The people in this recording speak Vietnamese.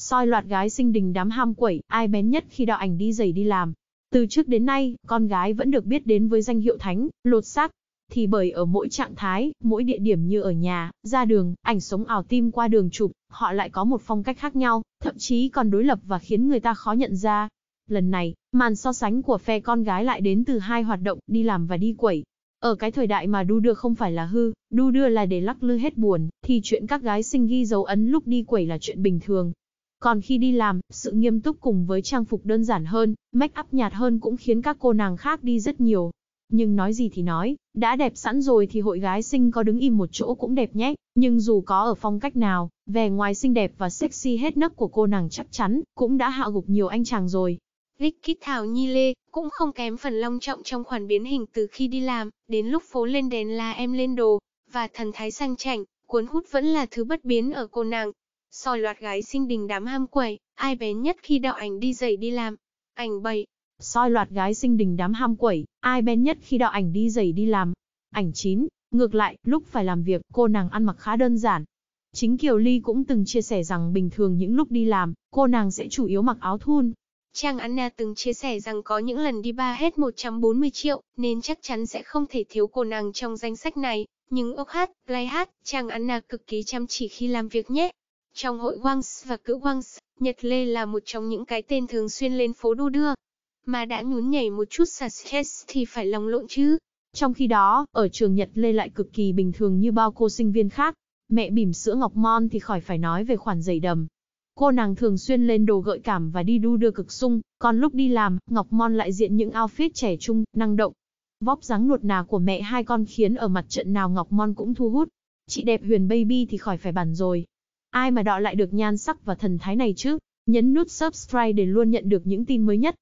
soi loạt gái sinh đình đám ham quẩy, ai bén nhất khi đạo ảnh đi giày đi làm. Từ trước đến nay, con gái vẫn được biết đến với danh hiệu thánh, lột xác. Thì bởi ở mỗi trạng thái, mỗi địa điểm như ở nhà, ra đường, ảnh sống ảo tim qua đường chụp, họ lại có một phong cách khác nhau, thậm chí còn đối lập và khiến người ta khó nhận ra. Lần này, màn so sánh của phe con gái lại đến từ hai hoạt động, đi làm và đi quẩy. Ở cái thời đại mà đu đưa không phải là hư, đu đưa là để lắc lư hết buồn, thì chuyện các gái sinh ghi dấu ấn lúc đi quẩy là chuyện bình thường, còn khi đi làm, sự nghiêm túc cùng với trang phục đơn giản hơn, make up nhạt hơn cũng khiến các cô nàng khác đi rất nhiều. Nhưng nói gì thì nói, đã đẹp sẵn rồi thì hội gái xinh có đứng im một chỗ cũng đẹp nhé, nhưng dù có ở phong cách nào, vẻ ngoài xinh đẹp và sexy hết nấc của cô nàng chắc chắn cũng đã hạ gục nhiều anh chàng rồi. Vicky Thảo Nhi Lê cũng không kém phần long trọng trong khoản biến hình từ khi đi làm, đến lúc phố lên đèn là em lên đồ, và thần thái sang chảnh, cuốn hút vẫn là thứ bất biến ở cô nàng, soi loạt gái sinh đình đám ham quẩy, ai bén nhất khi đạo ảnh đi giày đi làm. Ảnh 7. Soi loạt gái sinh đình đám ham quẩy, ai bén nhất khi đạo ảnh đi giày đi làm. Ảnh chín Ngược lại, lúc phải làm việc, cô nàng ăn mặc khá đơn giản. Chính Kiều Ly cũng từng chia sẻ rằng bình thường những lúc đi làm, cô nàng sẽ chủ yếu mặc áo thun. Trang Anna từng chia sẻ rằng có những lần đi ba hết 140 triệu, nên chắc chắn sẽ không thể thiếu cô nàng trong danh sách này. Nhưng ốc hát, lai hát, Trang Anna cực kỳ chăm chỉ khi làm việc nhé. Trong hội Wangs và cữ Wangs, Nhật Lê là một trong những cái tên thường xuyên lên phố đu đưa. Mà đã nhún nhảy một chút success thì phải lòng lộn chứ. Trong khi đó, ở trường Nhật Lê lại cực kỳ bình thường như bao cô sinh viên khác. Mẹ bỉm sữa ngọc mon thì khỏi phải nói về khoản dày đầm. Cô nàng thường xuyên lên đồ gợi cảm và đi đu đưa cực sung, còn lúc đi làm, Ngọc Mon lại diện những outfit trẻ trung, năng động. Vóc dáng nuột nà của mẹ hai con khiến ở mặt trận nào Ngọc Mon cũng thu hút. Chị đẹp Huyền Baby thì khỏi phải bàn rồi, ai mà đọ lại được nhan sắc và thần thái này chứ? Nhấn nút subscribe để luôn nhận được những tin mới nhất.